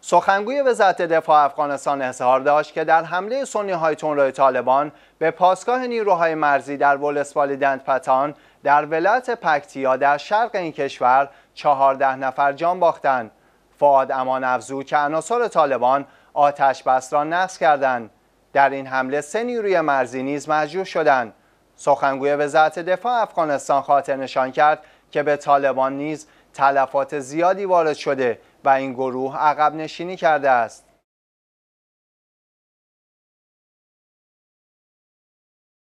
سخنگوی وزارت دفاع افغانستان اظهار داشت که در حمله سنی های تنروی طالبان به پاسگاه نیروهای مرزی در ولسوالی دندپتان در ولایت پکتیا در شرق این کشور چهارده نفر جان باختند. فعاد امان افزو که عناصر طالبان آتش بس را نقض کردند. در این حمله سه نیروی مرزی نیز مجروح شدند. سخنگوی وزارت دفاع افغانستان خاطر نشان کرد که به طالبان نیز تلفات زیادی وارد شده و این گروه عقب نشینی کرده است